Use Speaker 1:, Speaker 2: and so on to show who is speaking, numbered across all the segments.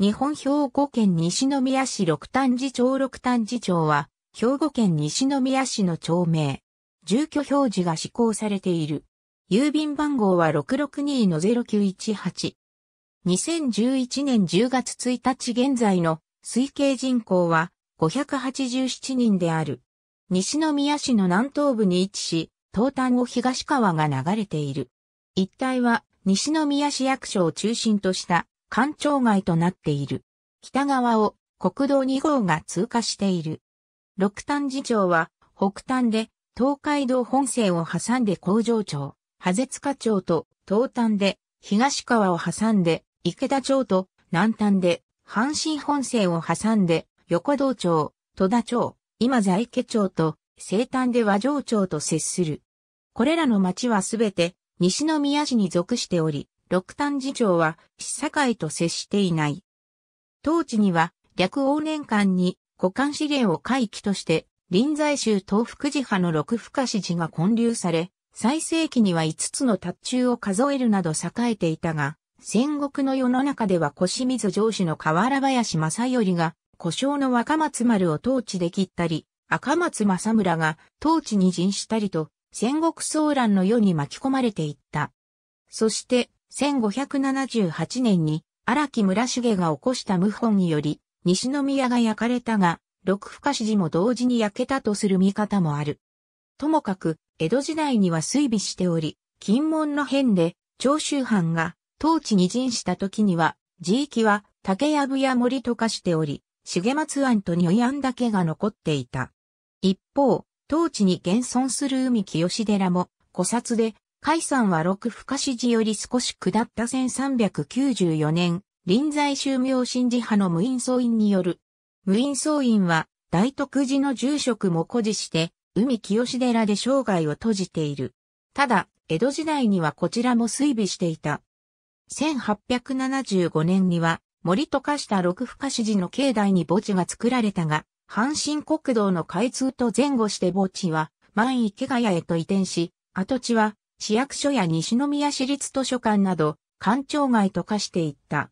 Speaker 1: 日本兵庫県西宮市六丹寺町六丹寺町は、兵庫県西宮市の町名。住居表示が施行されている。郵便番号は662-0918。2011年10月1日現在の推計人口は587人である。西宮市の南東部に位置し、東端を東川が流れている。一帯は西宮市役所を中心とした官庁街となっている。北側を国道2号が通過している。六丹寺町は北端で東海道本線を挟んで工場町、羽絶塚町と東端で東川を挟んで池田町と南端で阪神本線を挟んで横道町、戸田町、今在家町と西端で和城町と接する。これらの町はすべて西宮市に属しており、六丹寺町は、市境と接していない。当地には、略往年間に、古漢資源を回帰として、臨済州東福寺派の六深市寺が建立され、最盛期には五つの達中を数えるなど栄えていたが、戦国の世の中では腰水上司の河原林正頼が、故障の若松丸を統治で切ったり、赤松正村が統治に陣したりと、戦国騒乱の世に巻き込まれていった。そして、1578年に荒木村重が起こした謀反により、西宮が焼かれたが、六深市寺も同時に焼けたとする見方もある。ともかく、江戸時代には水備しており、金門の変で、長州藩が、当地に陣した時には、地域は竹やぶや森と化しており、重松庵と如意庵だけが残っていた。一方、当地に現存する海清寺も、古刹で海山は六深市寺より少し下った1394年、臨済宗明神寺派の無印僧院による。無印僧院は、大徳寺の住職も誇示して、海清寺で生涯を閉じている。ただ、江戸時代にはこちらも衰微していた。1875年には、森と化した六深市寺の境内に墓地が作られたが、阪神国道の開通と前後して墓地は、万池ヶ谷へと移転し、跡地は市役所や西宮市立図書館など、官庁街と化していった。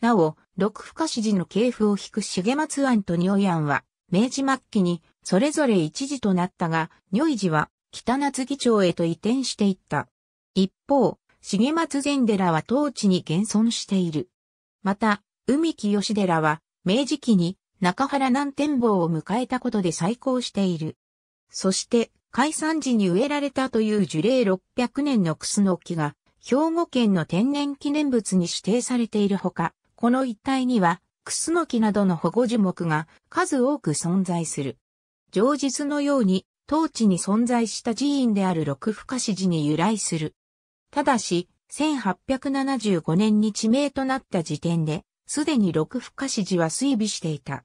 Speaker 1: なお、六不家市時の系譜を引く重松庵と如意庵は、明治末期にそれぞれ一時となったが、如意寺は北夏議町へと移転していった。一方、重松禅寺は当地に現存している。また、海木吉寺は明治期に中原南天望を迎えたことで再興している。そして、解散時に植えられたという樹齢600年のクスノキが、兵庫県の天然記念物に指定されているほか、この一帯には、クスノキなどの保護樹木が数多く存在する。上日のように、当地に存在した寺院である六深市寺に由来する。ただし、1875年に地名となった時点で、すでに六深市寺は衰微していた。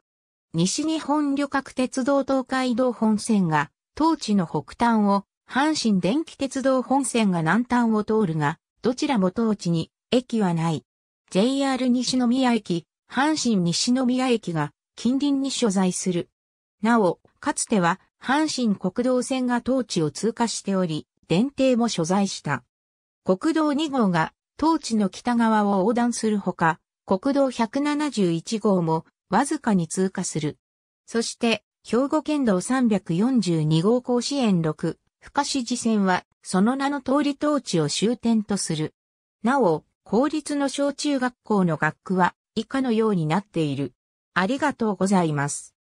Speaker 1: 西日本旅客鉄道東海道本線が当地の北端を、阪神電気鉄道本線が南端を通るが、どちらも当地に駅はない。JR 西宮駅、阪神西宮駅が近隣に所在する。なお、かつては阪神国道線が当地を通過しており、電停も所在した。国道2号が当地の北側を横断するほか、国道171号もわずかに通過する。そして、兵庫県道342号甲子園6、深市寺線は、その名の通り当地を終点とする。なお、公立の小中学校の学区は、以下のようになっている。ありがとうございます。